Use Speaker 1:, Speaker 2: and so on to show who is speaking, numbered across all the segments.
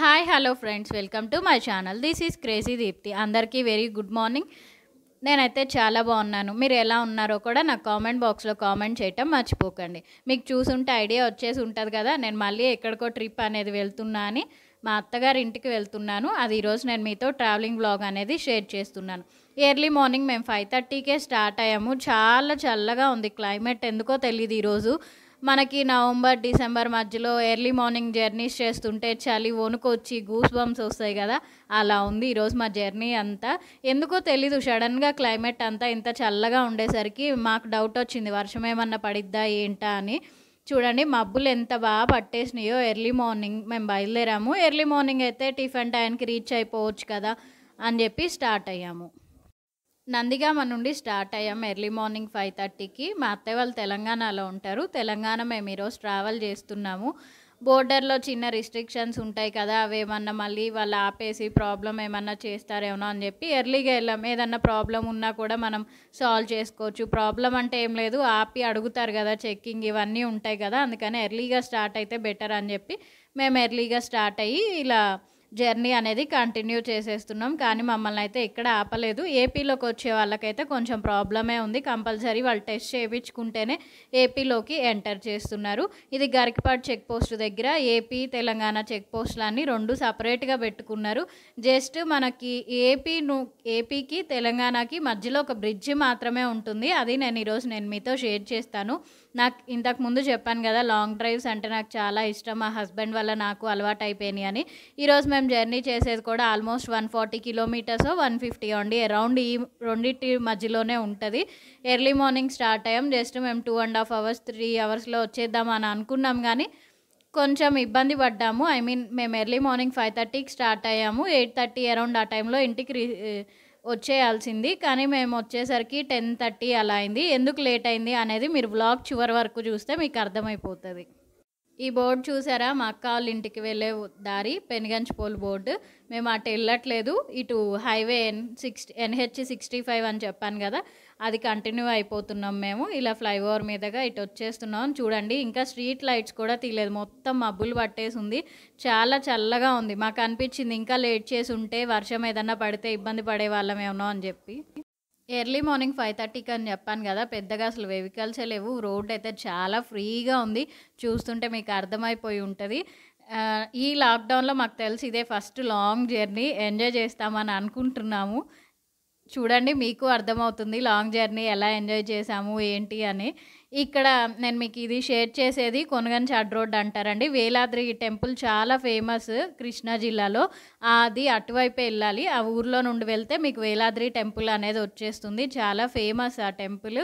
Speaker 1: Hi hello friends welcome to my channel this is crazy Deepthi అందరికీ very good morning నేనైతే చాలా బాగున్నాను మీరు ఎలా ఉన్నారో కూడా నాకు కామెంట్ బాక్స్లో కామెంట్ చేయటం మర్చిపోకండి మీకు చూసుంటే ఐడియా వచ్చేసి ఉంటుంది కదా నేను మళ్ళీ ఎక్కడికో ట్రిప్ అనేది వెళ్తున్నా అని మా అత్తగారి ఇంటికి వెళ్తున్నాను అది ఈరోజు నేను మీతో ట్రావెలింగ్ బ్లాగ్ అనేది షేర్ చేస్తున్నాను ఎర్లీ మార్నింగ్ మేము ఫైవ్ థర్టీకే స్టార్ట్ అయ్యాము చాలా చల్లగా ఉంది క్లైమేట్ ఎందుకో తెలియదు ఈరోజు మనకి నవంబర్ డిసెంబర్ మధ్యలో ఎర్లీ మార్నింగ్ జర్నీస్ చేస్తుంటే చలి వణుకొచ్చి గూస్ బంప్స్ వస్తాయి కదా అలా ఉంది ఈరోజు మా జర్నీ అంతా ఎందుకో తెలీదు సడన్గా క్లైమేట్ అంతా ఇంత చల్లగా ఉండేసరికి మాకు డౌట్ వచ్చింది వర్షం ఏమన్నా పడిద్దా ఏంటా అని చూడండి మబ్బులు ఎంత బాగా పట్టేసినాయో ఎర్లీ మార్నింగ్ మేము బయలుదేరాము ఎర్లీ మార్నింగ్ అయితే టిఫిన్ టైంకి రీచ్ అయిపోవచ్చు కదా అని చెప్పి స్టార్ట్ అయ్యాము నందిగామ నుండి స్టార్ట్ అయ్యాం ఎర్లీ మార్నింగ్ ఫైవ్ థర్టీకి మా అత్తయ్య వాళ్ళు తెలంగాణలో ఉంటారు తెలంగాణ మేము ఈరోజు ట్రావెల్ చేస్తున్నాము బోర్డర్లో చిన్న రిస్ట్రిక్షన్స్ ఉంటాయి కదా అవి ఏమన్నా మళ్ళీ వాళ్ళు ఆపేసి ప్రాబ్లం ఏమన్నా చేస్తారేమో అని చెప్పి ఎర్లీగా వెళ్ళాం ఏదన్నా ప్రాబ్లం ఉన్నా కూడా మనం సాల్వ్ చేసుకోవచ్చు ప్రాబ్లం అంటే ఏం లేదు ఆపి అడుగుతారు కదా చెక్కింగ్ ఇవన్నీ ఉంటాయి కదా అందుకని ఎర్లీగా స్టార్ట్ అయితే బెటర్ అని చెప్పి మేము ఎర్లీగా స్టార్ట్ అయ్యి ఇలా జర్నీ అనేది కంటిన్యూ చేసేస్తున్నాం కానీ మమ్మల్ని అయితే ఇక్కడ ఆపలేదు ఏపీలోకి వచ్చే వాళ్ళకైతే కొంచెం ప్రాబ్లమే ఉంది కంపల్సరీ వాళ్ళు టెస్ట్ చేయించుకుంటేనే ఏపీలోకి ఎంటర్ చేస్తున్నారు ఇది గరికపాడు చెక్ పోస్ట్ దగ్గర ఏపీ తెలంగాణ చెక్ పోస్టులన్నీ రెండు సపరేట్గా పెట్టుకున్నారు జస్ట్ మనకి ఏపీ ఏపీకి తెలంగాణకి మధ్యలో ఒక బ్రిడ్జ్ మాత్రమే ఉంటుంది అది నేను ఈరోజు నేను మీతో షేర్ చేస్తాను నాకు ఇంతకు ముందు చెప్పాను కదా లాంగ్ డ్రైవ్స్ అంటే నాకు చాలా ఇష్టం మా హస్బెండ్ వల్ల నాకు అలవాటు అయిపోయినాయి అని ఈరోజు మేము జర్నీ చేసేది కూడా almost one forty kilometres one fifty అండి అరౌండ్ ఈ రెండింటి మధ్యలోనే ఉంటుంది ఎర్లీ మార్నింగ్ స్టార్ట్ అయ్యాం జస్ట్ మేము two and half hours three అవర్స్లో వచ్చేద్దాం అని అనుకున్నాం కానీ కొంచెం ఇబ్బంది పడ్డాము ఐ మీన్ మేము ఎర్లీ మార్నింగ్ ఫైవ్ థర్టీకి స్టార్ట్ అయ్యాము ఎయిట్ థర్టీ అరౌండ్ ఆ టైంలో ఇంటికి రీ వచ్చేయాల్సింది కానీ మేము వచ్చేసరికి టెన్ థర్టీ అలా అయింది ఎందుకు లేట్ అయింది అనేది మీరు బ్లాగ్ చివరి వరకు చూస్తే మీకు అర్థమైపోతుంది ఈ బోర్డు చూసారా మా అక్క వాళ్ళ ఇంటికి వెళ్ళే దారి పోల్ బోర్డు మేము అటు వెళ్ళట్లేదు ఇటు highway N six NH sixty five అని చెప్పాను కదా అది కంటిన్యూ అయిపోతున్నాం మేము ఇలా ఫ్లైఓవర్ మీదగా ఇటు వచ్చేస్తున్నాం చూడండి ఇంకా స్ట్రీట్ లైట్స్ కూడా తీయలేదు మొత్తం మబ్బులు పట్టేసి ఉంది చాలా చల్లగా ఉంది మాకు అనిపించింది ఇంకా లేట్ చేసి ఉంటే వర్షం ఏదన్నా పడితే ఇబ్బంది పడే వాళ్ళమేమో అని చెప్పి ఎర్లీ మార్నింగ్ ఫైవ్ థర్టీకి అని చెప్పాను కదా పెద్దగా అసలు వెహికల్సే లేవు రోడ్ అయితే చాలా ఫ్రీగా ఉంది చూస్తుంటే మీకు అర్థమైపోయి ఉంటుంది ఈ లాక్డౌన్లో మాకు తెలిసి ఇదే ఫస్ట్ లాంగ్ జర్నీ ఎంజాయ్ చేస్తామని అనుకుంటున్నాము చూడండి మీకు అర్థమవుతుంది లాంగ్ జర్నీ ఎలా ఎంజాయ్ చేసాము ఏంటి అని ఇక్కడ నేను మీకు ఇది షేర్ చేసేది కొనగన్ చాడ్ రోడ్ అంటారండి వేలాద్రి టెంపుల్ చాలా ఫేమస్ కృష్ణా జిల్లాలో అది అటువైపే వెళ్ళాలి ఆ ఊర్లో నుండి వెళ్తే మీకు వేలాద్రి టెంపుల్ అనేది వచ్చేస్తుంది చాలా ఫేమస్ ఆ టెంపుల్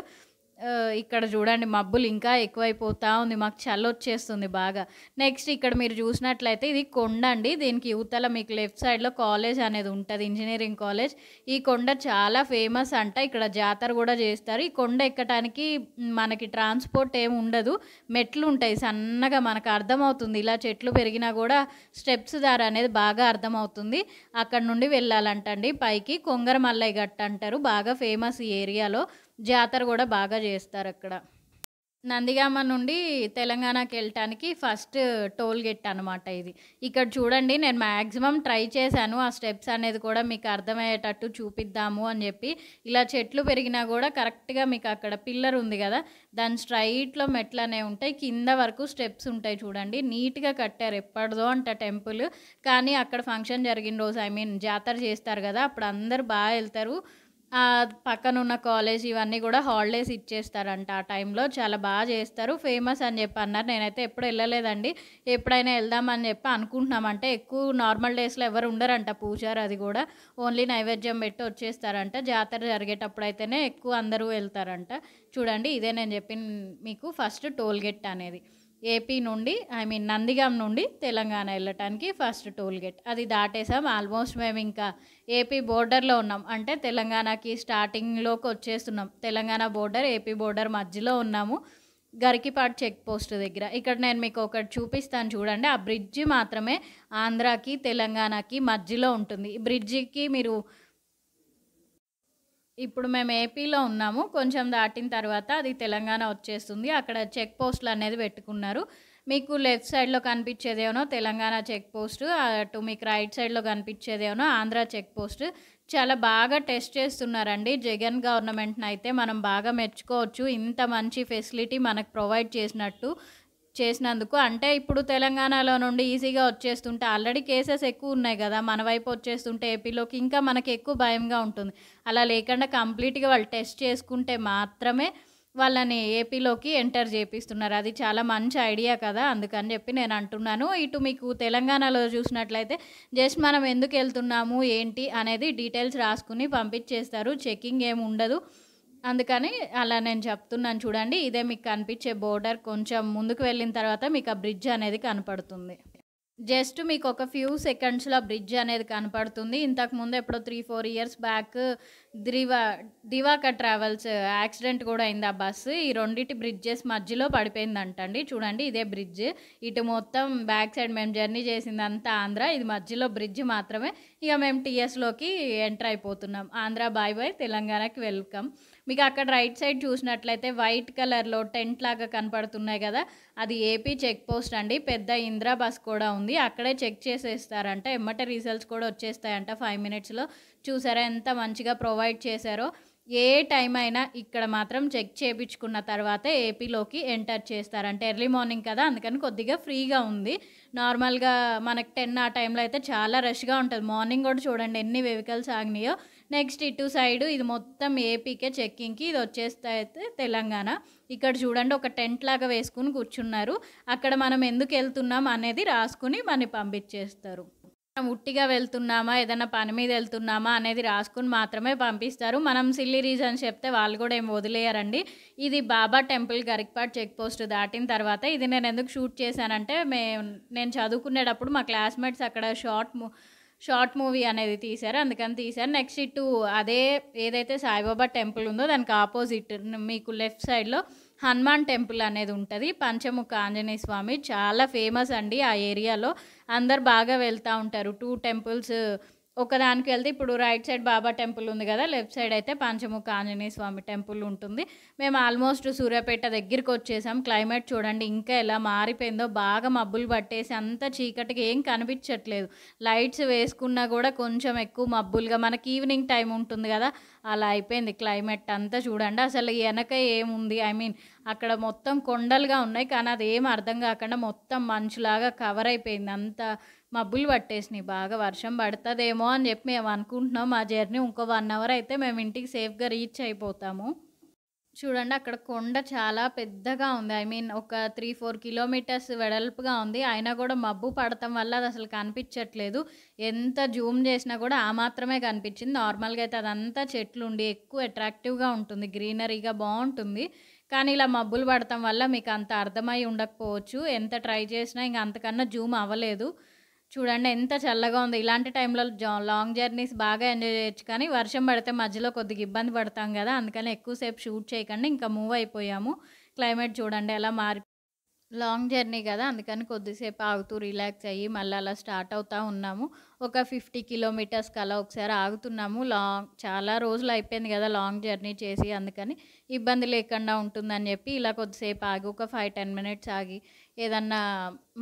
Speaker 1: ఇక్కడ చూడండి మబ్బులు ఇంకా ఎక్కువైపోతూ ఉంది. మాకు చల్లొచ్చేస్తుంది బాగా. నెక్స్ట్ ఇక్కడ మీరు చూసినట్లయితే ఇది కొండ అండి దీనికి యువతల మీకు లెఫ్ట్ సైడ్‌లో కాలేజ్ అనేది ఉంటుంది ఇంజనీరింగ్ కాలేజ్. ఈ కొండ చాలా ఫేమస్ అంట. ఇక్కడ జాతర కూడా చేస్తారు. ఈ కొండ ఎక్కటానికి మనకి ట్రాన్స్‌పోర్ట్ ఏమి ఉండదు. మెట్లు ఉంటాయి సన్నగా మనకు అర్థమవుతుంది. ఇలా చెట్లు పెరిగినా కూడా స్టెప్స్ ధర అనేది బాగా అర్థమవుతుంది. అక్కడ నుండి వెళ్ళాలంటండి పైకి. కొంగరమల్లయ్య గట్ అంటారు. బాగా ఫేమస్ ఈ ఏరియాలో. జాతర కూడా బాగా చేస్తారు అక్కడ నందిగామ నుండి తెలంగాణకి వెళ్ళటానికి ఫస్ట్ టోల్ గెట్ అనమాట ఇది ఇక్కడ చూడండి నేను మ్యాక్సిమం ట్రై చేశాను ఆ స్టెప్స్ అనేది కూడా మీకు అర్థమయ్యేటట్టు చూపిద్దాము అని చెప్పి ఇలా చెట్లు పెరిగినా కూడా కరెక్ట్గా మీకు అక్కడ పిల్లర్ ఉంది కదా దాని స్ట్రైట్లో మెట్లనే ఉంటాయి కింద వరకు స్టెప్స్ ఉంటాయి చూడండి నీట్గా కట్టారు ఎప్పటిదో అంట టెంపుల్ కానీ అక్కడ ఫంక్షన్ జరిగిన రోజు ఐ మీన్ జాతర చేస్తారు కదా అప్పుడు అందరు బాగా వెళ్తారు పక్కన ఉన్న కాలేజ్ ఇవన్నీ కూడా హాలిడేస్ ఇచ్చేస్తారంట ఆ టైంలో చాలా బాగా చేస్తారు ఫేమస్ అని చెప్పి అన్నారు నేనైతే ఎప్పుడు వెళ్ళలేదండి ఎప్పుడైనా వెళ్దామని చెప్పి అనుకుంటున్నాం అంటే ఎక్కువ నార్మల్ డేస్లో ఎవరు ఉండరంట పూజారు అది కూడా ఓన్లీ నైవేద్యం పెట్టి వచ్చేస్తారంట జాతర జరిగేటప్పుడు అయితేనే ఎక్కువ అందరూ వెళ్తారంట చూడండి ఇదే నేను చెప్పిన మీకు ఫస్ట్ టోల్ గేట్ అనేది ఏపీ నుండి ఐ మీన్ నందిగాం నుండి తెలంగాణ వెళ్ళటానికి ఫస్ట్ టోల్ గేట్ అది దాటేసాం ఆల్మోస్ట్ మేము ఇంకా ఏపీ బోర్డర్లో ఉన్నాం అంటే తెలంగాణకి స్టార్టింగ్లోకి వచ్చేస్తున్నాం తెలంగాణ బోర్డర్ ఏపీ బోర్డర్ మధ్యలో ఉన్నాము గరికిపాడ్ చెక్ పోస్ట్ దగ్గర ఇక్కడ నేను మీకు ఒకటి చూపిస్తాను చూడండి ఆ బ్రిడ్జి మాత్రమే ఆంధ్రాకి తెలంగాణకి మధ్యలో ఉంటుంది ఈ బ్రిడ్జికి మీరు ఇప్పుడు మేము ఏపీలో ఉన్నాము కొంచెం దాటిన తర్వాత అది తెలంగాణ వచ్చేస్తుంది అక్కడ చెక్ పోస్టులు అనేది పెట్టుకున్నారు మీకు లెఫ్ట్ సైడ్లో కనిపించేదేమో తెలంగాణ చెక్ పోస్ట్ అటు మీకు రైట్ సైడ్లో కనిపించేదేమో ఆంధ్ర చెక్ పోస్ట్ చాలా బాగా టెస్ట్ చేస్తున్నారండి జగన్ గవర్నమెంట్ని అయితే మనం బాగా మెచ్చుకోవచ్చు ఇంత మంచి ఫెసిలిటీ మనకు ప్రొవైడ్ చేసినట్టు చేసినందుకు అంటే ఇప్పుడు తెలంగాణలో నుండి ఈజీగా వచ్చేస్తుంటే ఆల్రెడీ కేసెస్ ఎక్కువ ఉన్నాయి కదా మన వైపు వచ్చేస్తుంటే ఏపీలోకి ఇంకా మనకి ఎక్కువ భయంగా ఉంటుంది అలా లేకుండా కంప్లీట్గా వాళ్ళు టెస్ట్ చేసుకుంటే మాత్రమే వాళ్ళని ఏపీలోకి ఎంటర్ చేపిస్తున్నారు అది చాలా మంచి ఐడియా కదా అందుకని చెప్పి నేను అంటున్నాను ఇటు మీకు తెలంగాణలో చూసినట్లయితే జస్ట్ మనం ఎందుకు వెళ్తున్నాము ఏంటి అనేది డీటెయిల్స్ రాసుకుని పంపించేస్తారు చెకింగ్ ఏమి ఉండదు అందుకని అలా నేను చెప్తున్నాను చూడండి ఇదే మీకు కనిపించే బోర్డర్ కొంచెం ముందుకు వెళ్ళిన తర్వాత మీకు ఆ బ్రిడ్జ్ అనేది కనపడుతుంది జస్ట్ మీకు ఒక ఫ్యూ సెకండ్స్లో బ్రిడ్జ్ అనేది కనపడుతుంది ఇంతకుముందు ఎప్పుడో త్రీ ఫోర్ ఇయర్స్ బ్యాక్ దివా దివాక ట్రావెల్స్ యాక్సిడెంట్ కూడా అయింది ఆ బస్సు ఈ రెండింటి బ్రిడ్జెస్ మధ్యలో అండి చూడండి ఇదే బ్రిడ్జ్ ఇటు మొత్తం బ్యాక్ సైడ్ మేము జర్నీ చేసింది అంతా ఆంధ్ర ఇది మధ్యలో బ్రిడ్జ్ మాత్రమే ఇక మేము టీఎస్లోకి ఎంటర్ అయిపోతున్నాం ఆంధ్ర బాయ్ బాయ్ తెలంగాణకి వెల్కమ్ మీకు అక్కడ రైట్ సైడ్ చూసినట్లయితే వైట్ కలర్లో టెంట్ లాగా కనపడుతున్నాయి కదా అది ఏపీ చెక్ పోస్ట్ అండి పెద్ద ఇంద్రా బస్ కూడా ఉంది అక్కడే చెక్ చేసేస్తారంట ఎమ్మటే రిజల్ట్స్ కూడా వచ్చేస్తాయంట ఫైవ్ మినిట్స్లో చూసారా ఎంత మంచిగా ప్రొవైడ్ చేశారో ఏ టైం అయినా ఇక్కడ మాత్రం చెక్ చేయించుకున్న తర్వాత ఏపీలోకి ఎంటర్ చేస్తారంటే ఎర్లీ మార్నింగ్ కదా అందుకని కొద్దిగా ఫ్రీగా ఉంది నార్మల్గా మనకు టెన్ ఆ టైంలో అయితే చాలా రష్గా ఉంటుంది మార్నింగ్ కూడా చూడండి ఎన్ని వెహికల్స్ ఆగినాయో నెక్స్ట్ ఇటు సైడ్ ఇది మొత్తం ఏపీకే చెక్కింగ్కి ఇది వచ్చేస్తే అయితే తెలంగాణ ఇక్కడ చూడండి ఒక టెంట్ లాగా వేసుకుని కూర్చున్నారు అక్కడ మనం ఎందుకు వెళ్తున్నాం అనేది రాసుకుని మనకి పంపించేస్తారు మనం ఉట్టిగా వెళ్తున్నామా ఏదైనా పని మీద వెళ్తున్నామా అనేది రాసుకుని మాత్రమే పంపిస్తారు మనం సిల్లీ రీజన్స్ చెప్తే వాళ్ళు కూడా ఏం వదిలేయారండి ఇది బాబా టెంపుల్ గరిక్పాట్ చెక్ పోస్ట్ దాటిన తర్వాత ఇది నేను ఎందుకు షూట్ చేశానంటే మే నేను చదువుకునేటప్పుడు మా క్లాస్మేట్స్ అక్కడ షార్ట్ షార్ట్ మూవీ అనేది తీశారు అందుకని తీశారు నెక్స్ట్ ఇటు అదే ఏదైతే సాయిబాబా టెంపుల్ ఉందో దానికి ఆపోజిట్ మీకు లెఫ్ట్ సైడ్లో హనుమాన్ టెంపుల్ అనేది ఉంటుంది పంచముఖ ఆంజనేయ స్వామి చాలా ఫేమస్ అండి ఆ ఏరియాలో అందరు బాగా వెళ్తూ ఉంటారు టూ టెంపుల్స్ ఒకదానికి వెళ్తే ఇప్పుడు రైట్ సైడ్ బాబా టెంపుల్ ఉంది కదా లెఫ్ట్ సైడ్ అయితే పంచముఖ ఆంజనేయ స్వామి టెంపుల్ ఉంటుంది మేము ఆల్మోస్ట్ సూర్యాపేట దగ్గరికి వచ్చేసాం క్లైమేట్ చూడండి ఇంకా ఎలా మారిపోయిందో బాగా మబ్బులు పట్టేసి అంత చీకటికి ఏం కనిపించట్లేదు లైట్స్ వేసుకున్నా కూడా కొంచెం ఎక్కువ మబ్బులుగా మనకి ఈవినింగ్ టైం ఉంటుంది కదా అలా అయిపోయింది క్లైమేట్ అంతా చూడండి అసలు వెనక ఏముంది ఐ మీన్ అక్కడ మొత్తం కొండలుగా ఉన్నాయి కానీ అది ఏం అర్థం కాకుండా మొత్తం మంచులాగా కవర్ అయిపోయింది అంత మబ్బులు పట్టేసినాయి బాగా వర్షం పడుతుందేమో అని చెప్పి మేము అనుకుంటున్నాం మా జర్నీ ఇంకో వన్ అవర్ అయితే మేము ఇంటికి సేఫ్గా రీచ్ అయిపోతాము చూడండి అక్కడ కొండ చాలా పెద్దగా ఉంది ఐ మీన్ ఒక త్రీ ఫోర్ కిలోమీటర్స్ వెడల్పుగా ఉంది అయినా కూడా మబ్బు పడటం వల్ల అది అసలు కనిపించట్లేదు ఎంత జూమ్ చేసినా కూడా ఆ మాత్రమే కనిపించింది నార్మల్గా అయితే అదంతా చెట్లు ఉండి ఎక్కువ అట్రాక్టివ్గా ఉంటుంది గ్రీనరీగా బాగుంటుంది కానీ ఇలా మబ్బులు పడటం వల్ల మీకు అంత అర్థమై ఉండకపోవచ్చు ఎంత ట్రై చేసినా ఇంక అంతకన్నా జూమ్ అవ్వలేదు చూడండి ఎంత చల్లగా ఉంది ఇలాంటి టైంలో లాంగ్ జర్నీస్ బాగా ఎంజాయ్ చేయొచ్చు కానీ వర్షం పడితే మధ్యలో కొద్దిగా ఇబ్బంది పడతాం కదా అందుకని ఎక్కువసేపు షూట్ చేయకండి ఇంకా మూవ్ అయిపోయాము క్లైమేట్ చూడండి ఎలా మారి లాంగ్ జర్నీ కదా అందుకని కొద్దిసేపు ఆగుతూ రిలాక్స్ అయ్యి మళ్ళీ అలా స్టార్ట్ అవుతూ ఉన్నాము ఒక ఫిఫ్టీ కిలోమీటర్స్ కలా ఒకసారి ఆగుతున్నాము లాంగ్ చాలా రోజులు అయిపోయింది కదా లాంగ్ జర్నీ చేసి అందుకని ఇబ్బంది లేకుండా ఉంటుందని చెప్పి ఇలా కొద్దిసేపు ఆగి ఒక ఫైవ్ టెన్ మినిట్స్ ఆగి ఏదన్నా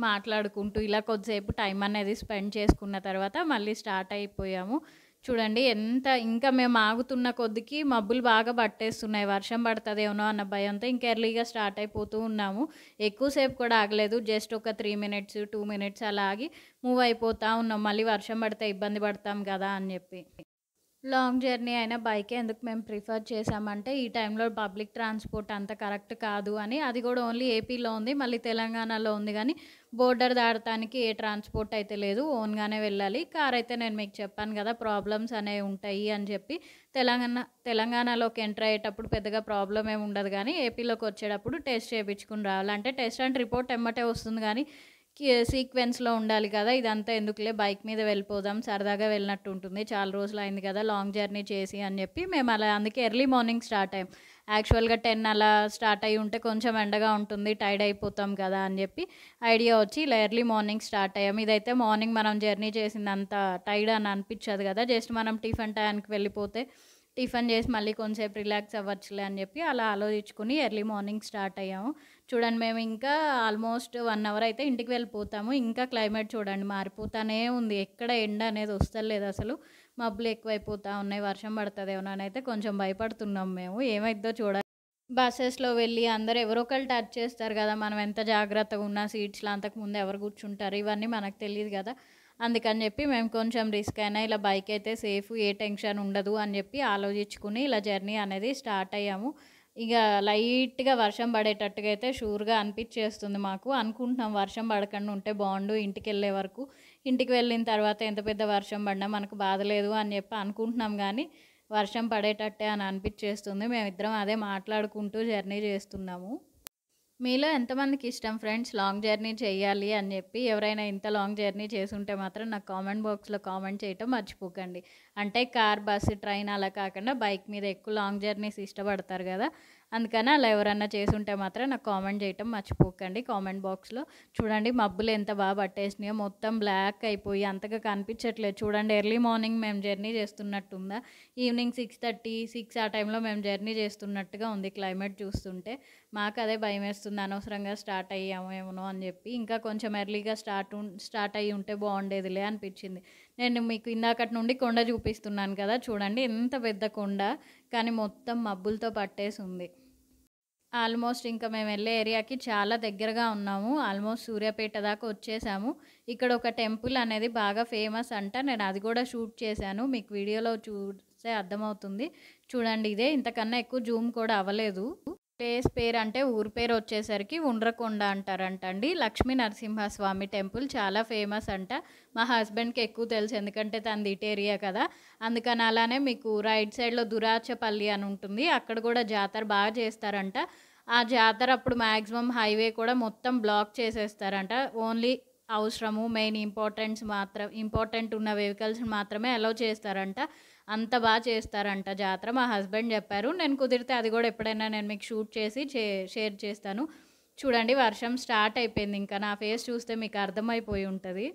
Speaker 1: మాట్లాడుకుంటూ ఇలా కొద్దిసేపు టైం అనేది స్పెండ్ చేసుకున్న తర్వాత మళ్ళీ స్టార్ట్ అయిపోయాము చూడండి ఎంత ఇంకా మేము ఆగుతున్న కొద్దికి మబ్బులు బాగా పట్టేస్తున్నాయి వర్షం పడుతుందేమో అన్న భయంతో ఇంకా ఎర్లీగా స్టార్ట్ అయిపోతూ ఉన్నాము ఎక్కువసేపు కూడా ఆగలేదు జస్ట్ ఒక త్రీ మినిట్స్ టూ మినిట్స్ అలా ఆగి మూవ్ అయిపోతూ ఉన్నాం మళ్ళీ వర్షం పడితే ఇబ్బంది పడతాం కదా అని చెప్పి లాంగ్ జర్నీ అయినా బైకే ఎందుకు మేము ప్రిఫర్ చేసామంటే ఈ టైంలో పబ్లిక్ ట్రాన్స్పోర్ట్ అంత కరెక్ట్ కాదు అని అది కూడా ఓన్లీ ఏపీలో ఉంది మళ్ళీ తెలంగాణలో ఉంది కానీ బోర్డర్ దాడటానికి ఏ ట్రాన్స్పోర్ట్ అయితే లేదు ఓన్గానే వెళ్ళాలి కార్ అయితే నేను మీకు చెప్పాను కదా ప్రాబ్లమ్స్ అనేవి ఉంటాయి అని చెప్పి తెలంగాణ తెలంగాణలోకి ఎంటర్ అయ్యేటప్పుడు పెద్దగా ప్రాబ్లం ఏమి ఉండదు కానీ ఏపీలోకి వచ్చేటప్పుడు టెస్ట్ చేయించుకుని రావాలి అంటే టెస్ట్ అండ్ రిపోర్ట్ ఎమ్మటే వస్తుంది కానీ సీక్వెన్స్లో ఉండాలి కదా ఇదంతా ఎందుకులే బైక్ మీద వెళ్ళిపోదాం సరదాగా వెళ్ళినట్టు ఉంటుంది చాలా రోజులు అయింది కదా లాంగ్ జర్నీ చేసి అని చెప్పి మేము అలా అందుకే ఎర్లీ మార్నింగ్ స్టార్ట్ అయ్యాం యాక్చువల్గా టెన్ అలా స్టార్ట్ అయ్యి ఉంటే కొంచెం ఎండగా ఉంటుంది టైడ్ అయిపోతాం కదా అని చెప్పి ఐడియా వచ్చి ఇలా ఎర్లీ మార్నింగ్ స్టార్ట్ అయ్యాం ఇదైతే మార్నింగ్ మనం జర్నీ చేసిందంత టైడ్ అని అనిపించదు కదా జస్ట్ మనం టిఫిన్ టైంకి వెళ్ళిపోతే టిఫిన్ చేసి మళ్ళీ కొంచెంసేపు రిలాక్స్ అవ్వచ్చులే అని చెప్పి అలా ఆలోచించుకుని ఎర్లీ మార్నింగ్ స్టార్ట్ అయ్యాము చూడండి మేము ఇంకా ఆల్మోస్ట్ వన్ అవర్ అయితే ఇంటికి వెళ్ళిపోతాము ఇంకా క్లైమేట్ చూడండి మారిపోతానే ఉంది ఎక్కడ ఎండ అనేది వస్తలేదు అసలు మబ్బులు ఎక్కువైపోతూ ఉన్నాయి వర్షం పడుతుందేమోనని అయితే కొంచెం భయపడుతున్నాం మేము ఏమైద్దో చూడాలి బస్సెస్లో వెళ్ళి అందరు ఎవరో ఒకరు టచ్ చేస్తారు కదా మనం ఎంత జాగ్రత్తగా ఉన్నా సీట్స్లో అంతకుముందు ఎవరు కూర్చుంటారు ఇవన్నీ మనకు తెలియదు కదా అందుకని చెప్పి మేము కొంచెం రిస్క్ అయినా ఇలా బైక్ అయితే సేఫ్ ఏ టెన్షన్ ఉండదు అని చెప్పి ఆలోచించుకుని ఇలా జర్నీ అనేది స్టార్ట్ అయ్యాము ఇక లైట్గా వర్షం పడేటట్టుగా అయితే షూర్గా అనిపించేస్తుంది మాకు అనుకుంటున్నాం వర్షం పడకుండా ఉంటే బాగుండు ఇంటికి వెళ్ళే వరకు ఇంటికి వెళ్ళిన తర్వాత ఎంత పెద్ద వర్షం పడినా మనకు బాధ లేదు అని చెప్పి అనుకుంటున్నాం కానీ వర్షం పడేటట్టే అని అనిపించేస్తుంది మేమిద్దరం అదే మాట్లాడుకుంటూ జర్నీ చేస్తున్నాము మీలో ఎంతమందికి ఇష్టం ఫ్రెండ్స్ లాంగ్ జర్నీ చేయాలి అని చెప్పి ఎవరైనా ఇంత లాంగ్ జర్నీ చేసుంటే మాత్రం నాకు కామెంట్ బాక్స్లో కామెంట్ చేయటం మర్చిపోకండి అంటే కార్ బస్సు ట్రైన్ అలా కాకుండా బైక్ మీద ఎక్కువ లాంగ్ జర్నీస్ ఇష్టపడతారు కదా అందుకని అలా ఎవరన్నా చేసుంటే మాత్రం నాకు కామెంట్ చేయటం మర్చిపోకండి కామెంట్ బాక్స్లో చూడండి మబ్బులు ఎంత బాగా పట్టేసినాయో మొత్తం బ్లాక్ అయిపోయి అంతగా కనిపించట్లేదు చూడండి ఎర్లీ మార్నింగ్ మేము జర్నీ చేస్తున్నట్టుందా ఈవినింగ్ సిక్స్ థర్టీ సిక్స్ ఆ టైంలో మేము జర్నీ చేస్తున్నట్టుగా ఉంది క్లైమేట్ చూస్తుంటే మాకు అదే భయం వేస్తుంది అనవసరంగా స్టార్ట్ అయ్యామేమో అని చెప్పి ఇంకా కొంచెం ఎర్లీగా స్టార్ట్ స్టార్ట్ అయ్యి ఉంటే బాగుండేదిలే అనిపించింది నేను మీకు ఇందాకటి నుండి కొండ చూపిస్తున్నాను కదా చూడండి ఎంత పెద్ద కొండ కానీ మొత్తం మబ్బులతో పట్టేసి ఉంది ఆల్మోస్ట్ ఇంకా మేము వెళ్ళే ఏరియాకి చాలా దగ్గరగా ఉన్నాము ఆల్మోస్ట్ సూర్యాపేట దాకా వచ్చేసాము ఇక్కడ ఒక టెంపుల్ అనేది బాగా ఫేమస్ అంట నేను అది కూడా షూట్ చేశాను మీకు వీడియోలో చూస్తే అర్థమవుతుంది చూడండి ఇదే ఇంతకన్నా ఎక్కువ జూమ్ కూడా అవ్వలేదు ప్లేస్ పేరు అంటే ఊరి పేరు వచ్చేసరికి ఉండ్రకొండ అంటారంట అండి లక్ష్మీ నరసింహస్వామి టెంపుల్ చాలా ఫేమస్ అంట మా హస్బెండ్కి ఎక్కువ తెలుసు ఎందుకంటే తనది ఇటు ఏరియా కదా అందుకని అలానే మీకు రైట్ సైడ్లో దురాచపల్లి అని ఉంటుంది అక్కడ కూడా జాతర బాగా చేస్తారంట ఆ జాతర అప్పుడు మ్యాక్సిమం హైవే కూడా మొత్తం బ్లాక్ చేసేస్తారంట ఓన్లీ అవసరము మెయిన్ ఇంపార్టెంట్స్ మాత్రం ఇంపార్టెంట్ ఉన్న వెహికల్స్ మాత్రమే అలౌ చేస్తారంట అంత బాగా చేస్తారంట జాతర మా హస్బెండ్ చెప్పారు నేను కుదిరితే అది కూడా ఎప్పుడైనా నేను మీకు షూట్ చేసి షేర్ చేస్తాను చూడండి వర్షం స్టార్ట్ అయిపోయింది ఇంకా నా ఫేస్ చూస్తే మీకు అర్థమైపోయి ఉంటుంది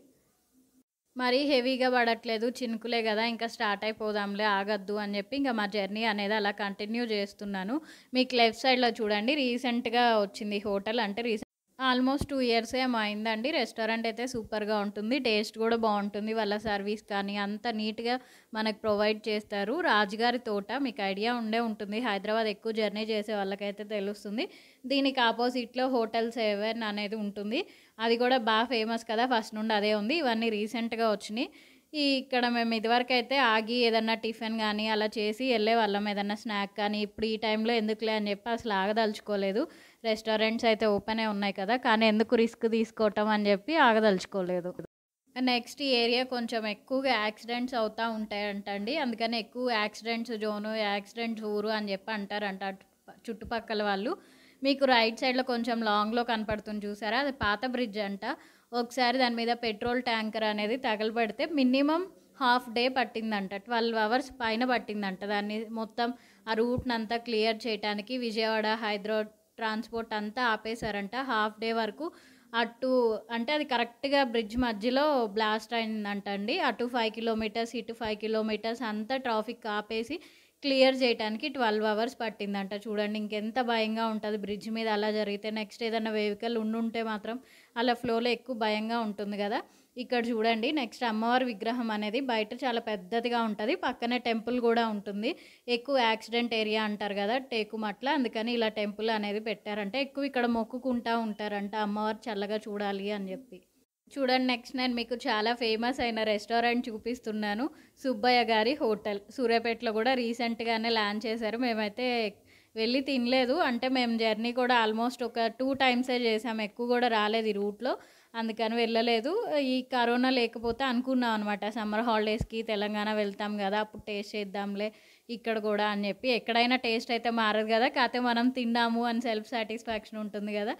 Speaker 1: మరీ హెవీగా పడట్లేదు చినుకులే కదా ఇంకా స్టార్ట్ అయిపోదాంలే ఆగద్దు అని చెప్పి ఇంకా మా జర్నీ అనేది అలా కంటిన్యూ చేస్తున్నాను మీకు లెఫ్ట్ సైడ్లో చూడండి రీసెంట్గా వచ్చింది హోటల్ అంటే రీసెంట్ ఆల్మోస్ట్ టూ ఇయర్స్ ఏమో అయిందండి రెస్టారెంట్ అయితే సూపర్గా ఉంటుంది టేస్ట్ కూడా బాగుంటుంది వాళ్ళ సర్వీస్ కానీ అంత నీట్గా మనకు ప్రొవైడ్ చేస్తారు రాజుగారి తోట మీకు ఐడియా ఉండే ఉంటుంది హైదరాబాద్ ఎక్కువ జర్నీ చేసే వాళ్ళకైతే తెలుస్తుంది దీనికి ఆపోజిట్లో హోటల్ సెవెన్ అనేది ఉంటుంది అది కూడా బాగా ఫేమస్ కదా ఫస్ట్ నుండి అదే ఉంది ఇవన్నీ రీసెంట్గా వచ్చినాయి ఇక్కడ మేము ఇదివరకు అయితే ఆగి ఏదన్నా టిఫిన్ కానీ అలా చేసి వెళ్ళే వాళ్ళం ఏదన్నా స్నాక్ కానీ ఇప్పుడు ఈ టైంలో ఎందుకులే అని చెప్పి అసలు ఆగదలుచుకోలేదు రెస్టారెంట్స్ అయితే ఓపెనే ఉన్నాయి కదా కానీ ఎందుకు రిస్క్ తీసుకోవటం అని చెప్పి ఆగదలుచుకోలేదు నెక్స్ట్ ఈ ఏరియా కొంచెం ఎక్కువగా యాక్సిడెంట్స్ అవుతూ ఉంటాయంటండి అందుకని ఎక్కువ యాక్సిడెంట్స్ జోను యాక్సిడెంట్స్ ఊరు అని చెప్పి అంటారంట చుట్టుపక్కల వాళ్ళు మీకు రైట్ సైడ్లో కొంచెం లాంగ్లో కనపడుతుంది చూసారా అది పాత బ్రిడ్జ్ అంట ఒకసారి దాని మీద పెట్రోల్ ట్యాంకర్ అనేది తగలబడితే మినిమం హాఫ్ డే పట్టిందంట ట్వెల్వ్ అవర్స్ పైన పట్టిందంట దాన్ని మొత్తం ఆ రూట్ని అంతా క్లియర్ చేయడానికి విజయవాడ హైదరాబాద్ ట్రాన్స్పోర్ట్ అంతా ఆపేశారంట హాఫ్ డే వరకు అటు అంటే అది కరెక్ట్గా బ్రిడ్జ్ మధ్యలో బ్లాస్ట్ అయిందంట అండి అటు ఫైవ్ కిలోమీటర్స్ ఇటు ఫైవ్ కిలోమీటర్స్ అంతా ట్రాఫిక్ ఆపేసి క్లియర్ చేయడానికి ట్వెల్వ్ అవర్స్ పట్టిందంట చూడండి ఇంకెంత భయంగా ఉంటుంది బ్రిడ్జ్ మీద అలా జరిగితే నెక్స్ట్ ఏదైనా వెహికల్ ఉండుంటే మాత్రం అలా ఫ్లోలో ఎక్కువ భయంగా ఉంటుంది కదా ఇక్కడ చూడండి నెక్స్ట్ అమ్మవారి విగ్రహం అనేది బయట చాలా పెద్దదిగా ఉంటుంది పక్కనే టెంపుల్ కూడా ఉంటుంది ఎక్కువ యాక్సిడెంట్ ఏరియా అంటారు కదా టేకు మట్ల అందుకని ఇలా టెంపుల్ అనేది పెట్టారంటే ఎక్కువ ఇక్కడ మొక్కుకుంటా ఉంటారంట అమ్మవారు చల్లగా చూడాలి అని చెప్పి చూడండి నెక్స్ట్ నేను మీకు చాలా ఫేమస్ అయిన రెస్టారెంట్ చూపిస్తున్నాను సుబ్బయ్య గారి హోటల్ సూర్యాపేటలో కూడా రీసెంట్గానే ల్యాండ్ చేశారు మేమైతే వెళ్ళి తినలేదు అంటే మేము జర్నీ కూడా ఆల్మోస్ట్ ఒక టూ టైమ్సే చేసాము ఎక్కువ కూడా రాలేదు ఈ రూట్లో అందుకని వెళ్ళలేదు ఈ కరోనా లేకపోతే అనుకున్నాం అనమాట సమ్మర్ హాలిడేస్కి తెలంగాణ వెళ్తాం కదా అప్పుడు టేస్ట్ చేద్దాంలే ఇక్కడ కూడా అని చెప్పి ఎక్కడైనా టేస్ట్ అయితే మారదు కదా కాకపోతే మనం తిన్నాము అని సెల్ఫ్ సాటిస్ఫాక్షన్ ఉంటుంది కదా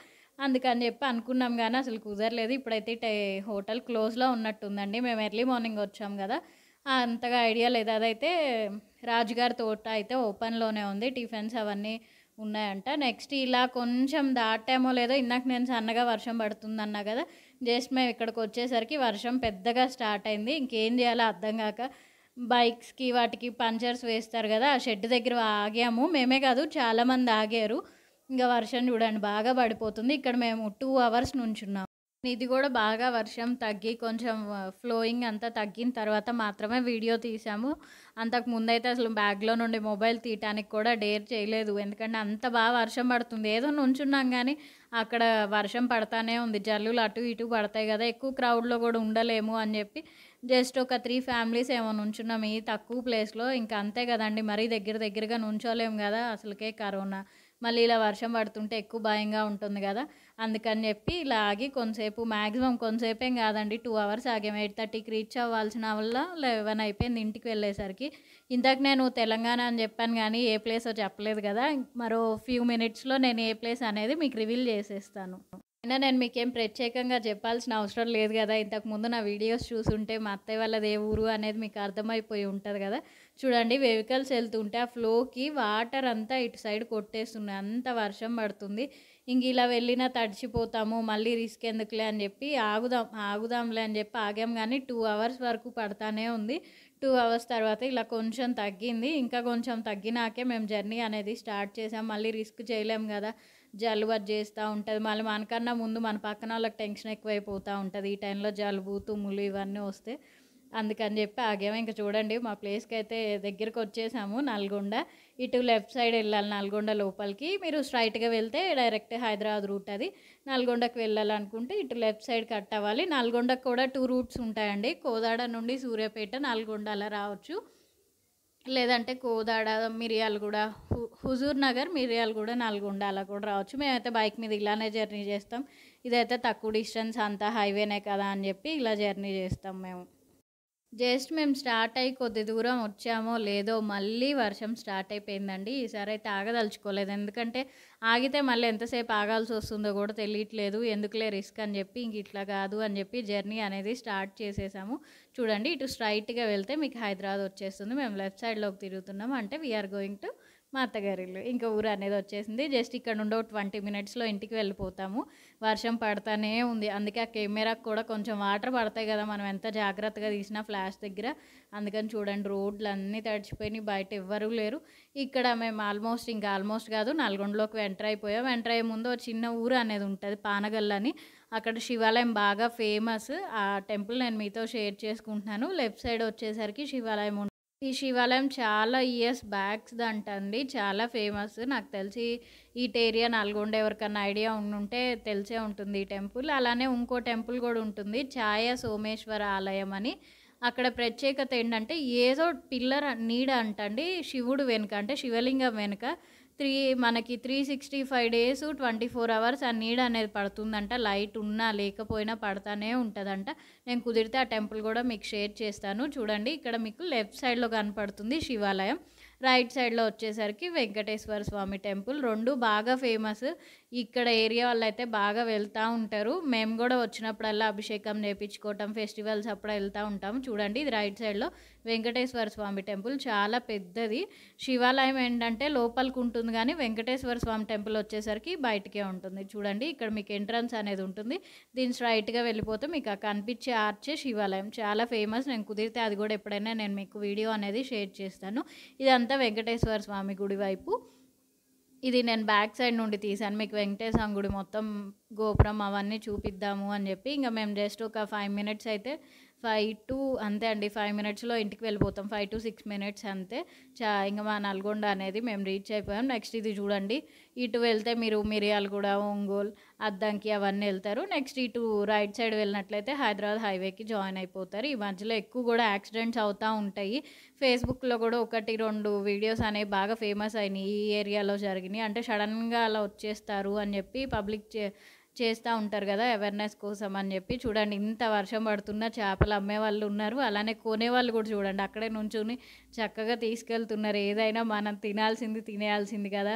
Speaker 1: అందుకని చెప్పి అనుకున్నాం కానీ అసలు కుదరలేదు ఇప్పుడైతే టే హోటల్ క్లోజ్లో ఉన్నట్టుందండి మేము ఎర్లీ మార్నింగ్ వచ్చాం కదా అంతగా ఐడియా లేదు అదైతే రాజుగారి తోట అయితే ఓపెన్లోనే ఉంది టిఫిన్స్ అవన్నీ ఉన్నాయంట నెక్స్ట్ ఇలా కొంచెం దాటామో లేదో ఇందాక నేను సన్నగా వర్షం పడుతుందన్నా కదా జస్ట్ మేము ఇక్కడికి వచ్చేసరికి వర్షం పెద్దగా స్టార్ట్ అయింది ఇంకేం చేయాలో అర్థం కాక బైక్స్కి వాటికి పంచర్స్ వేస్తారు కదా ఆ షెడ్ దగ్గర ఆగాము మేమే కాదు చాలామంది ఆగారు ఇంకా వర్షం చూడండి బాగా పడిపోతుంది ఇక్కడ మేము టూ అవర్స్ నుంచున్నాం ఇది కూడా బాగా వర్షం తగ్గి కొంచెం ఫ్లోయింగ్ అంతా తగ్గిన తర్వాత మాత్రమే వీడియో తీసాము అంతకు ముందైతే అసలు బ్యాగ్లో నుండి మొబైల్ తీయటానికి కూడా డేర్ చేయలేదు ఎందుకంటే అంత బాగా వర్షం పడుతుంది ఏదో నుంచున్నాం కానీ అక్కడ వర్షం పడతానే ఉంది జల్లులు అటు ఇటు పడతాయి కదా ఎక్కువ క్రౌడ్లో కూడా ఉండలేము అని చెప్పి జస్ట్ ఒక త్రీ ఫ్యామిలీస్ ఏమో నుంచున్నాం ఈ తక్కువ ప్లేస్లో ఇంకా అంతే కదండి మరీ దగ్గర దగ్గరగా నుంచోలేము కదా అసలుకే కరోనా మళ్ళీ ఇలా వర్షం పడుతుంటే ఎక్కువ భయంగా ఉంటుంది కదా అందుకని చెప్పి ఇలా ఆగి కొంతసేపు మ్యాక్సిమం కొంతసేపేం కాదండి టూ అవర్స్ ఆగాం ఎయిట్ థర్టీకి రీచ్ అవ్వాల్సిన వల్ల లెవెన్ అయిపోయింది ఇంటికి వెళ్ళేసరికి ఇంతకు నేను తెలంగాణ అని చెప్పాను కానీ ఏ ప్లేసో చెప్పలేదు కదా మరో ఫ్యూ మినిట్స్లో నేను ఏ ప్లేస్ అనేది మీకు రివీల్ చేసేస్తాను అయినా నేను మీకేం ప్రత్యేకంగా చెప్పాల్సిన అవసరం లేదు కదా ఇంతకుముందు నా వీడియోస్ చూసుంటే మా అత్తయ్య వాళ్ళది ఏ ఊరు అనేది మీకు అర్థమైపోయి ఉంటుంది కదా చూడండి వెహికల్స్ వెళ్తుంటే ఆ ఫ్లోకి వాటర్ అంతా ఇటు సైడ్ కొట్టేస్తున్నాయి అంత వర్షం పడుతుంది ఇంక ఇలా వెళ్ళినా తడిచిపోతాము మళ్ళీ రిస్క్ ఎందుకులే అని చెప్పి ఆగుదాం ఆగుదాంలే అని చెప్పి ఆగాం కానీ టూ అవర్స్ వరకు పడతానే ఉంది టూ అవర్స్ తర్వాత ఇలా కొంచెం తగ్గింది ఇంకా కొంచెం తగ్గినాకే మేము జర్నీ అనేది స్టార్ట్ చేసాం మళ్ళీ రిస్క్ చేయలేము కదా జలుబు అది చేస్తూ ఉంటుంది మళ్ళీ మనకన్నా ముందు మన పక్కన వాళ్ళకి టెన్షన్ ఎక్కువైపోతూ ఉంటుంది ఈ టైంలో జలుబు తుమ్ములు ఇవన్నీ వస్తే అందుకని చెప్పి ఆగేమో ఇంకా చూడండి మా ప్లేస్కి అయితే దగ్గరికి వచ్చేసాము నల్గొండ ఇటు లెఫ్ట్ సైడ్ వెళ్ళాలి నల్గొండ లోపలికి మీరు స్ట్రైట్గా వెళ్తే డైరెక్ట్ హైదరాబాద్ రూట్ అది నల్గొండకు వెళ్ళాలనుకుంటే ఇటు లెఫ్ట్ సైడ్ కట్ అవ్వాలి నల్గొండకు కూడా టూ రూట్స్ ఉంటాయండి కోదాడ నుండి సూర్యాపేట నల్గొండ అలా రావచ్చు లేదంటే కోదాడ మిరియాలగూడ హుజూర్ నగర్ మిరియాలగూడ నల్గొండ అలా కూడా రావచ్చు మేమైతే బైక్ మీద ఇలానే జర్నీ చేస్తాం ఇదైతే తక్కువ డిస్టెన్స్ అంతా హైవేనే కదా అని చెప్పి ఇలా జర్నీ చేస్తాం మేము జస్ట్ మేము స్టార్ట్ అయ్యి కొద్ది దూరం వచ్చామో లేదో మళ్ళీ వర్షం స్టార్ట్ అయిపోయిందండి ఈసారి అయితే ఆగదలుచుకోలేదు ఎందుకంటే ఆగితే మళ్ళీ ఎంతసేపు ఆగాల్సి వస్తుందో కూడా తెలియట్లేదు ఎందుకులే రిస్క్ అని చెప్పి ఇంక ఇట్లా కాదు అని చెప్పి జర్నీ అనేది స్టార్ట్ చేసేసాము చూడండి ఇటు స్ట్రైట్గా వెళ్తే మీకు హైదరాబాద్ వచ్చేస్తుంది మేము లెఫ్ట్ సైడ్లోకి తిరుగుతున్నాము అంటే వీఆర్ గోయింగ్ టు మా అత్తగారి ఇల్లు ఇంకా ఊరు అనేది వచ్చేసింది జస్ట్ ఇక్కడ నుండి ఒక ట్వంటీ మినిట్స్లో ఇంటికి వెళ్ళిపోతాము వర్షం పడతానే ఉంది అందుకే ఆ కెమెరాకు కూడా కొంచెం వాటర్ పడతాయి కదా మనం ఎంత జాగ్రత్తగా తీసినా ఫ్లాష్ దగ్గర అందుకని చూడండి రోడ్లు అన్నీ తడిచిపోయినాయి బయట ఎవ్వరూ లేరు ఇక్కడ మేము ఆల్మోస్ట్ ఇంకా ఆల్మోస్ట్ కాదు నల్గొండలోకి వెంటర్ అయిపోయాం వెంటర్ అయ్యే ముందు చిన్న ఊరు అనేది ఉంటుంది పానగల్ అని అక్కడ శివాలయం బాగా ఫేమస్ ఆ టెంపుల్ నేను మీతో షేర్ చేసుకుంటున్నాను లెఫ్ట్ సైడ్ వచ్చేసరికి శివాలయం ఈ శివాలయం చాలా ఇయర్స్ బ్యాక్స్ అండి చాలా ఫేమస్ నాకు తెలిసి ఈ ఏరియా నల్గొండ ఎవరికన్నా ఐడియా ఉండుంటే తెలిసే ఉంటుంది ఈ టెంపుల్ అలానే ఇంకో టెంపుల్ కూడా ఉంటుంది ఛాయ సోమేశ్వర ఆలయం అని అక్కడ ప్రత్యేకత ఏంటంటే ఏదో పిల్లర్ నీడ అంటండి శివుడు వెనుక అంటే శివలింగం వెనుక త్రీ మనకి three sixty five days twenty four hours ఆ నీడ అనేది పడుతుందంట లైట్ ఉన్నా లేకపోయినా పడతానే ఉంటుందంట నేను కుదిరితే ఆ టెంపుల్ కూడా మీకు షేర్ చేస్తాను చూడండి ఇక్కడ మీకు లెఫ్ట్ సైడ్లో కనపడుతుంది శివాలయం రైట్ సైడ్లో వచ్చేసరికి వెంకటేశ్వర స్వామి టెంపుల్ రెండు బాగా ఫేమస్ ఇక్కడ ఏరియా వాళ్ళు అయితే బాగా వెళ్తూ ఉంటారు మేము కూడా వచ్చినప్పుడల్లా అభిషేకం నేర్పించుకోవటం ఫెస్టివల్స్ అప్పుడు వెళ్తూ ఉంటాం చూడండి ఇది రైట్ సైడ్లో వెంకటేశ్వర స్వామి టెంపుల్ చాలా పెద్దది శివాలయం ఏంటంటే లోపలికి ఉంటుంది కానీ వెంకటేశ్వర స్వామి టెంపుల్ వచ్చేసరికి బయటకే ఉంటుంది చూడండి ఇక్కడ మీకు ఎంట్రన్స్ అనేది ఉంటుంది దీని స్ట్రైట్గా వెళ్ళిపోతే మీకు ఆ కనిపించే ఆర్చే శివాలయం చాలా ఫేమస్ నేను కుదిరితే అది కూడా ఎప్పుడైనా నేను మీకు వీడియో అనేది షేర్ చేస్తాను ఇదంతా ఇదంతా వెంకటేశ్వర స్వామి గుడి వైపు ఇది నేను బ్యాక్ సైడ్ నుండి తీసాను మీకు వెంకటేశ్వర గుడి మొత్తం గోపురం అవన్నీ చూపిద్దాము అని చెప్పి ఇంకా మేము జస్ట్ ఒక ఫైవ్ మినిట్స్ అయితే ఫైవ్ టు అంతే అండి ఫైవ్ మినిట్స్లో ఇంటికి వెళ్ళిపోతాం ఫైవ్ టు సిక్స్ మినిట్స్ అంతే చా ఇంకా మా నల్గొండ అనేది మేము రీచ్ అయిపోయాం నెక్స్ట్ ఇది చూడండి ఇటు వెళ్తే మీరు మిరియాలగూడ ఒంగోల్ అద్దంకి అవన్నీ వెళ్తారు నెక్స్ట్ ఇటు రైట్ సైడ్ వెళ్ళినట్లయితే హైదరాబాద్ హైవేకి జాయిన్ అయిపోతారు ఈ మధ్యలో ఎక్కువ కూడా యాక్సిడెంట్స్ అవుతూ ఉంటాయి ఫేస్బుక్లో కూడా ఒకటి రెండు వీడియోస్ అనేవి బాగా ఫేమస్ అయినాయి ఈ ఏరియాలో జరిగినాయి అంటే సడన్గా అలా వచ్చేస్తారు అని చెప్పి పబ్లిక్ చేస్తూ ఉంటారు కదా అవేర్నెస్ కోసం అని చెప్పి చూడండి ఇంత వర్షం పడుతున్నా చేపలు అమ్మే వాళ్ళు ఉన్నారు అలానే కొనే వాళ్ళు కూడా చూడండి అక్కడే నుంచుని చక్కగా తీసుకెళ్తున్నారు ఏదైనా మనం తినాల్సింది తినేయాల్సింది కదా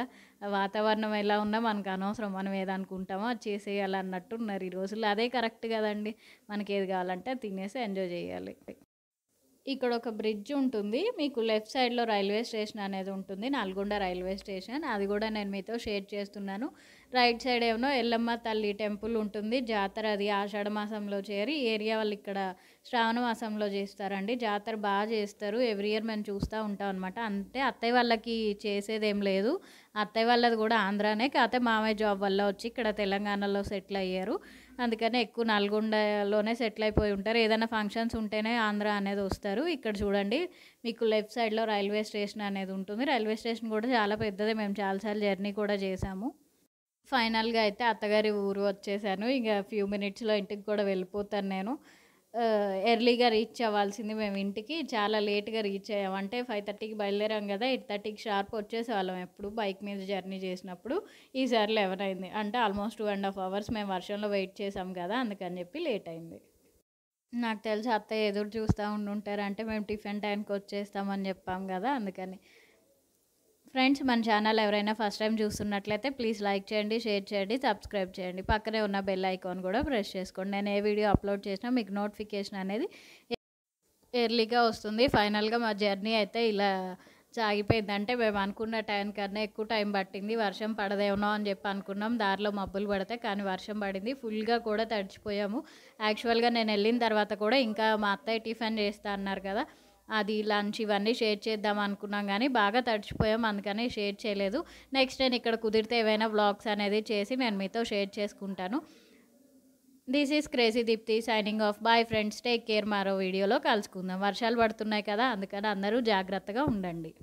Speaker 1: వాతావరణం ఎలా ఉన్నా మనకు అనవసరం మనం ఏదనుకుంటామో అది చేసేయాలన్నట్టు ఉన్నారు ఈ రోజుల్లో అదే కరెక్ట్ కదండి మనకి ఏది కావాలంటే తినేసి ఎంజాయ్ చేయాలి ఇక్కడ ఒక బ్రిడ్జ్ ఉంటుంది మీకు లెఫ్ట్ సైడ్లో రైల్వే స్టేషన్ అనేది ఉంటుంది నల్గొండ రైల్వే స్టేషన్ అది కూడా నేను మీతో షేర్ చేస్తున్నాను రైట్ సైడ్ ఏమో ఎల్లమ్మ తల్లి టెంపుల్ ఉంటుంది జాతర అది ఆషాఢ మాసంలో చేరి ఏరియా వాళ్ళు ఇక్కడ శ్రావణ మాసంలో చేస్తారండి జాతర బాగా చేస్తారు ఎవ్రీ ఇయర్ మేము చూస్తూ ఉంటాం అనమాట అంటే అత్తయ్య వాళ్ళకి చేసేదేం లేదు అత్తయ్య వాళ్ళది కూడా ఆంధ్రానే కాకపోతే మామయ్య జాబ్ వల్ల వచ్చి ఇక్కడ తెలంగాణలో సెటిల్ అయ్యారు అందుకనే ఎక్కువ నల్గొండలోనే సెటిల్ అయిపోయి ఉంటారు ఏదైనా ఫంక్షన్స్ ఉంటేనే ఆంధ్ర అనేది వస్తారు ఇక్కడ చూడండి మీకు లెఫ్ట్ సైడ్లో రైల్వే స్టేషన్ అనేది ఉంటుంది రైల్వే స్టేషన్ కూడా చాలా పెద్దదే మేము చాలాసార్లు జర్నీ కూడా చేసాము ఫైనల్గా అయితే అత్తగారి ఊరు వచ్చేసాను ఇక ఫ్యూ మినిట్స్లో ఇంటికి కూడా వెళ్ళిపోతాను నేను ఎర్లీగా రీచ్ అవ్వాల్సింది మేము ఇంటికి చాలా లేట్గా రీచ్ అయ్యాము అంటే ఫైవ్ థర్టీకి బయలుదేరాం కదా ఎయిట్ థర్టీకి షార్ప్ వాళ్ళం ఎప్పుడు బైక్ మీద జర్నీ చేసినప్పుడు ఈసారి లెవెన్ అయింది అంటే almost two and half hours మేము వర్షంలో వెయిట్ చేసాం కదా అందుకని చెప్పి లేట్ అయింది నాకు తెలిసి అత్త ఎదురు చూస్తూ ఉండుంటారు అంటే మేము టిఫిన్ టైంకి వచ్చేస్తామని చెప్పాం కదా అందుకని ఫ్రెండ్స్ మన ఛానల్ ఎవరైనా ఫస్ట్ టైం చూస్తున్నట్లయితే ప్లీజ్ లైక్ చేయండి షేర్ చేయండి సబ్స్క్రైబ్ చేయండి పక్కనే ఉన్న బెల్ ఐకాన్ కూడా ప్రెస్ చేసుకోండి నేను ఏ వీడియో అప్లోడ్ చేసినా మీకు నోటిఫికేషన్ అనేది ఎర్లీగా వస్తుంది ఫైనల్గా మా జర్నీ అయితే ఇలా సాగిపోయింది అంటే మేము అనుకున్న టైం కన్నా ఎక్కువ టైం పట్టింది వర్షం పడదేమో అని చెప్పి అనుకున్నాం దారిలో మబ్బులు పడితే కానీ వర్షం పడింది ఫుల్గా కూడా తడిచిపోయాము యాక్చువల్గా నేను వెళ్ళిన తర్వాత కూడా ఇంకా మా అత్తయ్య టిఫిన్ చేస్తా అన్నారు కదా అది లంచ్ ఇవన్నీ షేర్ చేద్దాం అనుకున్నాం కానీ బాగా తడిచిపోయాం అందుకని షేర్ చేయలేదు నెక్స్ట్ నేను ఇక్కడ కుదిరితే ఏవైనా వ్లాగ్స్ అనేది చేసి నేను మీతో షేర్ చేసుకుంటాను this is crazy Deepthi signing off bye friends take care మరో వీడియోలో కలుసుకుందాం వర్షాలు పడుతున్నాయి కదా అందుకని అందరూ జాగ్రత్తగా ఉండండి